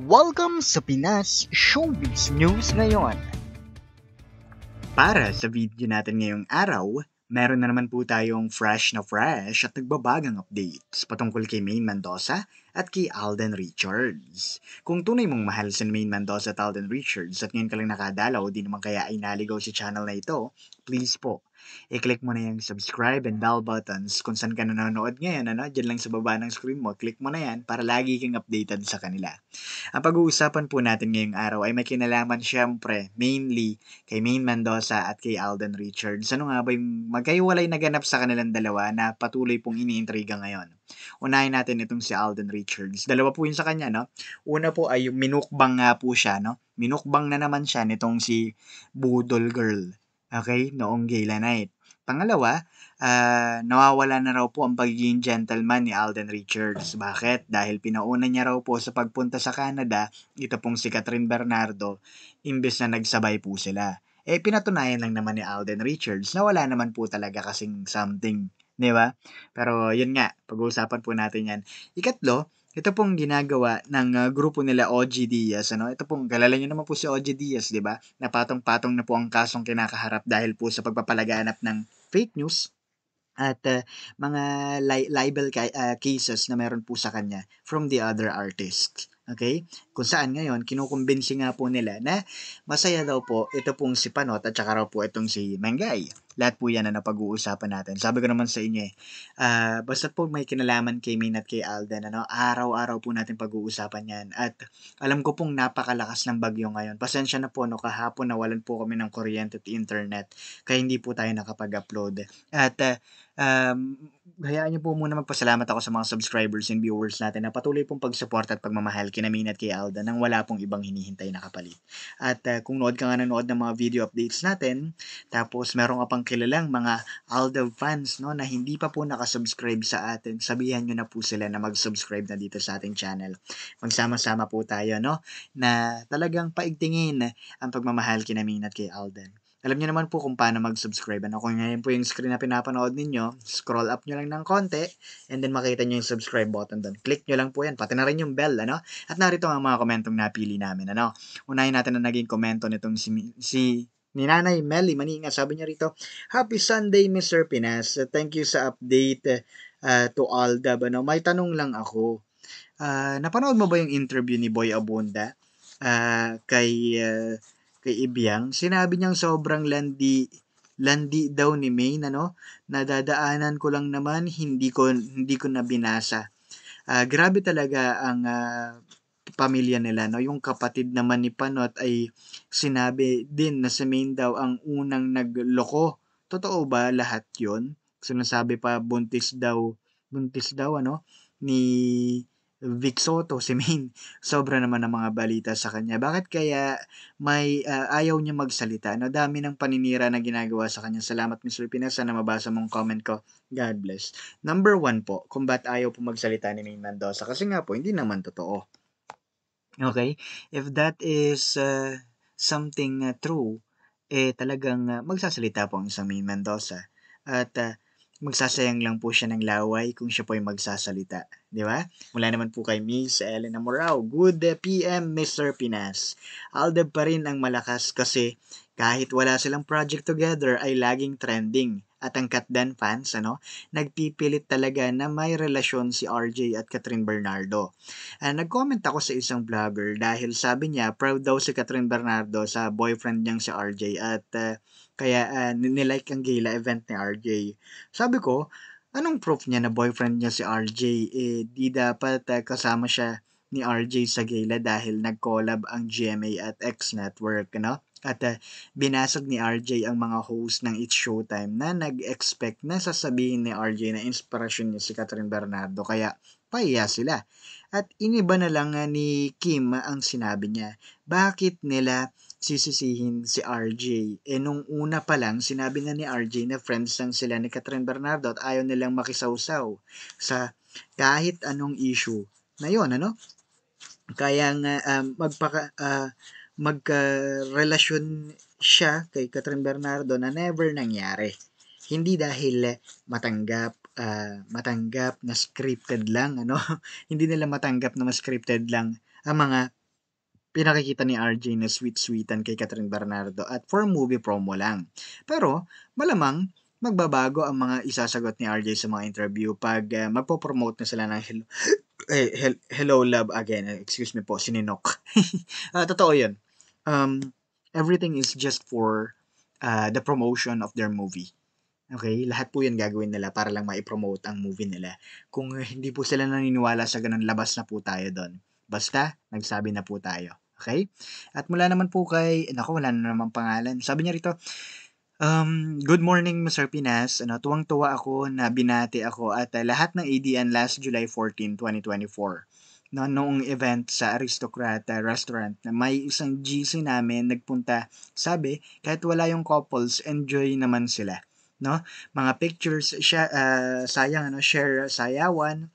Welcome sa Pinas Showbiz News ngayon. Para sa video natin ngayong araw, meron na naman po tayong fresh na fresh at nagbabagang updates patungkol kay Maine Mendoza at kay Alden Richards. Kung tunay mong mahal si Main Mendoza at Alden Richards at ngayon ka lang nakadalaw, di naman kaya ay naligaw sa si channel na ito, please po, i-click mo na yung subscribe and bell buttons kung saan ka nanonood ngayon. Ano? Diyan lang sa baba ng screen mo, click mo na yan para lagi kang updated sa kanila. Ang pag-uusapan po natin ngayong araw ay may kinalaman syempre mainly kay Main Mendoza at kay Alden Richards. Ano nga ba yung magkaiwalay na ganap sa kanilang dalawa na patuloy pong iniintriga ngayon? Unahin natin itong si Alden Richards. Dalawa po yun sa kanya, no? Una po ay yung minukbang nga po siya, no? Minukbang na naman siya nitong si Budol Girl. Okay? Noong gala night. Pangalawa, uh, nawawala na raw po ang pagiging gentleman ni Alden Richards. Bakit? Dahil pinauna niya raw po sa pagpunta sa Canada, ito pong si Catherine Bernardo, imbes na nagsabay po sila. Eh, pinatunayan lang naman ni Alden Richards na wala naman po talaga kasing something Di ba? Pero yun nga, pag-uusapan po natin yan. Ikatlo, ito pong ginagawa ng ah, grupo nila OG Diaz, ano? Ito pong kalala niyo naman po si OG Diaz, 'di ba? Napatong-patong na po ang kasong kinakaharap dahil po sa pagpapalaganap ng fake news at uh, mga li- libel ca- uh, ah, cases na meron po sa kanya from the other artists. Okay? Kung saan ngayon, kinukumbinsi nga po nila na masaya daw po ito pong si Panot at saka raw po itong si Mangay. Lahat po yan na napag-uusapan natin. Sabi ko naman sa inyo eh, uh, basta po may kinalaman kay Min at kay Alden, ano, araw-araw po natin pag-uusapan yan. At alam ko pong napakalakas ng bagyo ngayon. Pasensya na po, no, kahapon nawalan po kami ng kuryente at internet, kaya hindi po tayo nakapag-upload. At uh, um, hayaan niyo po muna magpasalamat ako sa mga subscribers and viewers natin na patuloy pong pag-support at pagmamahal kina Min at kay Alden nang wala pong ibang hinihintay na kapalit. At uh, kung nood ka nga nanood ng mga video updates natin, tapos meron ka pang ibang kilalang mga Aldo fans no, na hindi pa po nakasubscribe sa atin, sabihan nyo na po sila na mag-subscribe na dito sa ating channel. Magsama-sama po tayo no, na talagang paigtingin ang pagmamahal kina at kay Alden. Alam niyo naman po kung paano mag-subscribe. Ano kung ngayon po yung screen na pinapanood ninyo, scroll up niyo lang ng konti and then makita niyo yung subscribe button doon. Click niyo lang po yan, pati na rin yung bell, ano? At narito ang mga komentong napili namin, ano? Unahin natin ang naging komento nitong si, si ni Nanay Melly Maninga. Sabi niya rito, Happy Sunday, Mr. Pinas. Thank you sa update uh, to Aldab. Ano, may tanong lang ako. Uh, napanood mo ba yung interview ni Boy Abunda uh, kay, uh, kay Ibyang? Sinabi niyang sobrang landi landi daw ni May, ano nadadaanan ko lang naman hindi ko hindi ko na binasa uh, grabe talaga ang uh, pamilya nila. No? Yung kapatid naman ni Panot ay sinabi din na si Maine daw ang unang nagloko. Totoo ba lahat yon? Sinasabi pa buntis daw, buntis daw ano, ni Vic Soto, si Maine. Sobra naman ang mga balita sa kanya. Bakit kaya may uh, ayaw niya magsalita? Ano, dami ng paninira na ginagawa sa kanya. Salamat, Mr. Pinasa, na mabasa mong comment ko. God bless. Number one po, kung ba't ayaw po magsalita ni Maine Mendoza. Kasi nga po, hindi naman totoo. Okay? If that is uh, something uh, true, eh talagang uh, magsasalita po ang isang May Mendoza. At uh, magsasayang lang po siya ng laway kung siya po ay magsasalita. Di ba? Mula naman po kay Miss Elena Morao. Good uh, PM, Mr. Pinas. Aldeb pa rin ang malakas kasi kahit wala silang project together ay laging trending at ang Katdan fans, ano, nagpipilit talaga na may relasyon si RJ at Catherine Bernardo. Uh, nag-comment ako sa isang vlogger dahil sabi niya proud daw si Catherine Bernardo sa boyfriend niyang si RJ at uh, kaya uh, nilike ang gala event ni RJ. Sabi ko, anong proof niya na boyfriend niya si RJ? Eh, di dapat uh, kasama siya ni RJ sa gala dahil nag-collab ang GMA at X Network, no? At uh, binasag ni RJ ang mga host ng It's Showtime na nag-expect na sasabihin ni RJ na inspirasyon niya si Catherine Bernardo kaya paya sila. At iniba na lang uh, ni Kim ang sinabi niya. Bakit nila sisisihin si RJ. Eh nung una pa lang, sinabi na ni RJ na friends lang sila ni Catherine Bernardo at ayaw nilang makisawsaw sa kahit anong issue na yon ano? Kaya nga uh, magpaka, uh, magka-relasyon siya kay Catherine Bernardo na never nangyari. Hindi dahil matanggap uh, matanggap na scripted lang ano, hindi nila matanggap na scripted lang ang mga pinakikita ni RJ na sweet-sweetan kay Catherine Bernardo at for movie promo lang. Pero malamang magbabago ang mga isasagot ni RJ sa mga interview pag uh, magpo-promote na sila ng hello, eh, hello love again. Excuse me po, sininok. uh, ah, totoo yun um, everything is just for uh, the promotion of their movie. Okay? Lahat po yun gagawin nila para lang ma-promote ang movie nila. Kung hindi po sila naniniwala sa ganun, labas na po tayo doon. Basta, nagsabi na po tayo. Okay? At mula naman po kay, nako, wala na naman pangalan. Sabi niya rito, um, good morning Mr. Pinas. Ano, tuwang-tuwa ako na binati ako at uh, lahat ng ADN last July 14, 2024 na noong event sa Aristocrata Restaurant na may isang GC namin nagpunta. Sabi, kahit wala yung couples, enjoy naman sila. No? Mga pictures, siya, uh, sayang, ano, share sayawan.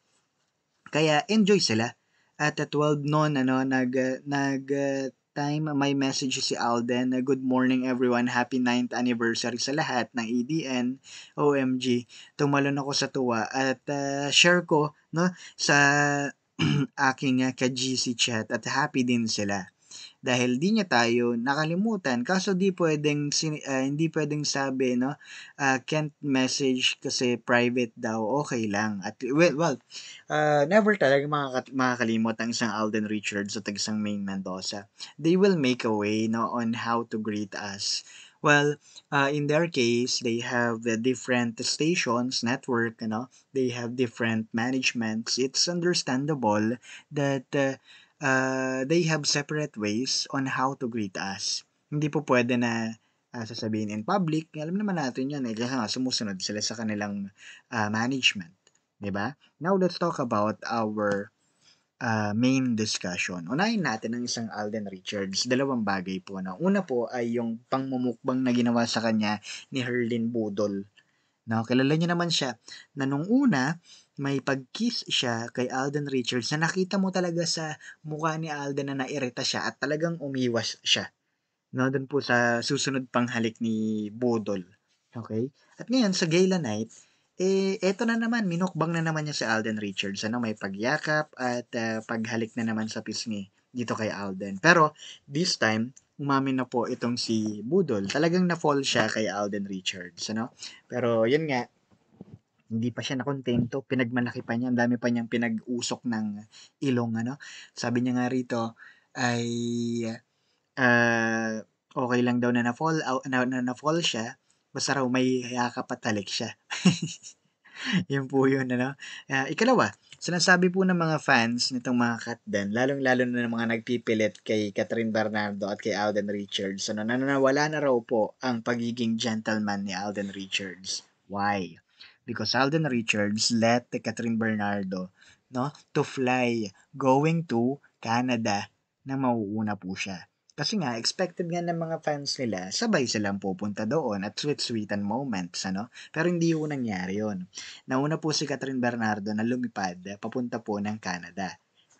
Kaya enjoy sila. At at 12 noon, ano, nag, nag uh, time, may message si Alden na good morning everyone, happy 9th anniversary sa lahat ng EDN, OMG. Tumalon ako sa tuwa at uh, share ko no, sa aking ah, ka-GC chat at happy din sila. Dahil di niya tayo nakalimutan kaso di pwedeng uh, hindi pwedeng sabi no uh, can't message kasi private daw okay lang at well well uh, never talaga makaka- makakalimot ang isang Alden Richards at isang Main Mendoza they will make a way no on how to greet us Well, uh, in their case, they have uh, different stations, network, you know, they have different managements. It's understandable that uh, uh, they have separate ways on how to greet us. Hindi po pwede na uh, sasabihin in public, alam naman natin yun, eh, kasi nga sumusunod sila sa kanilang uh, management. Diba? Now, let's talk about our ah, main discussion. Unahin natin ang isang Alden Richards. Dalawang bagay po. Na. Una po ay yung pangmumukbang na ginawa sa kanya ni Herlin Budol. No, kilala niyo naman siya na nung una, may pag-kiss siya kay Alden Richards na nakita mo talaga sa mukha ni Alden na nairita siya at talagang umiwas siya. No, doon po sa susunod pang halik ni Budol. Okay? At ngayon, sa gala night, eh, eto na naman, minukbang na naman niya si Alden Richards. Ano, may pagyakap at uh, paghalik na naman sa pisngi dito kay Alden. Pero, this time, umamin na po itong si Budol. Talagang na-fall siya kay Alden Richards. Ano? Pero, yun nga, hindi pa siya nakontento. Pinagmalaki pa niya. Ang dami pa niyang pinag-usok ng ilong. Ano? Sabi niya nga rito, ay... Uh, okay lang daw na na-fall, ah, na, na-fall siya Basta raw may yakap at halik siya. yun po yun, ano? Uh, ikalawa, sinasabi po ng mga fans nitong mga Katdan, lalong-lalo na ng mga nagpipilit kay Catherine Bernardo at kay Alden Richards, ano, nananawala na raw po ang pagiging gentleman ni Alden Richards. Why? Because Alden Richards let Catherine Bernardo no, to fly going to Canada na mauuna po siya. Kasi nga, expected nga ng mga fans nila, sabay silang pupunta doon at sweet-sweetan moments, ano? Pero hindi yun nangyari yun. Nauna po si Catherine Bernardo na lumipad eh, papunta po ng Canada.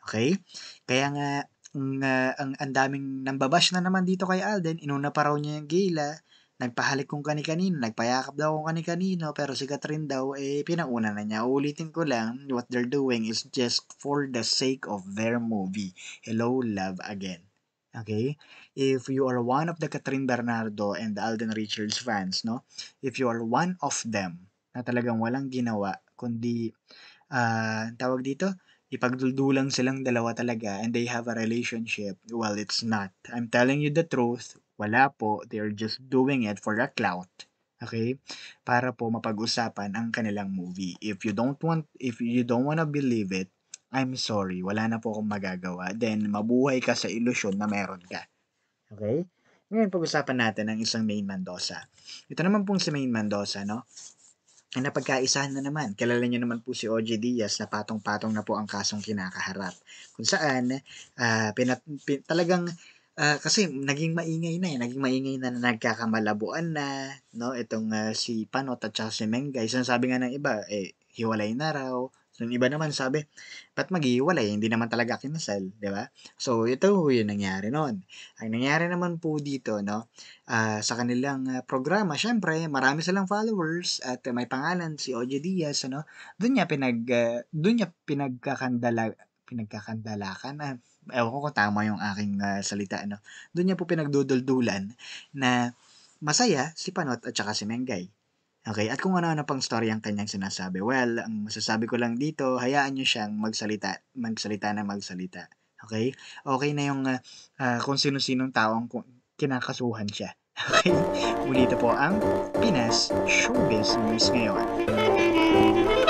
Okay? Kaya nga, ang, ah, ang, ang daming nambabash na naman dito kay Alden, inuna pa raw niya yung gila, nagpahalik kong kani-kanino, nagpayakap daw kong kani-kanino, pero si Catherine daw, eh, pinauna na niya. Uulitin ko lang, what they're doing is just for the sake of their movie. Hello, love again. Okay? If you are one of the Catherine Bernardo and Alden Richards fans, no? If you are one of them na talagang walang ginawa, kundi, uh, tawag dito, ipagduldulang silang dalawa talaga and they have a relationship, well, it's not. I'm telling you the truth, wala po. They're just doing it for a clout. Okay? Para po mapag-usapan ang kanilang movie. If you don't want, if you don't want to believe it, I'm sorry, wala na po akong magagawa. Then, mabuhay ka sa ilusyon na meron ka. Okay? Ngayon, pag-usapan natin ang isang main Mendoza. Ito naman pong si main Mendoza, no? na napagkaisahan na naman. Kilala niyo naman po si OJ Diaz na patong-patong na po ang kasong kinakaharap. Kung saan, uh, pinat, pin, talagang uh, kasi naging maingay na eh. Naging maingay na, na nagkakamalabuan na, no? Itong uh, si Panot at si Mengay. Sinasabi nga ng iba, eh, hiwalay na raw, So, yung iba naman sabi, ba't maghiwalay? Hindi naman talaga kinasal, di ba? So, ito yung nangyari noon. Ang nangyari naman po dito, no, uh, sa kanilang uh, programa, syempre, marami silang followers at may pangalan si OJ Diaz, ano, doon niya pinag, uh, ah, doon niya pinagkakandala, pinagkakandalakan, ah, ewan ko kung tama yung aking uh, salita, ano, doon niya po pinagduduldulan na masaya si Panot at saka si Menggay. Okay, at kung ano-ano pang story ang kanyang sinasabi. Well, ang masasabi ko lang dito, hayaan nyo siyang magsalita, magsalita na magsalita. Okay? Okay na yung uh, kung sino-sinong tao ang kinakasuhan siya. Okay? Muli ito po ang Pinas Showbiz News ngayon.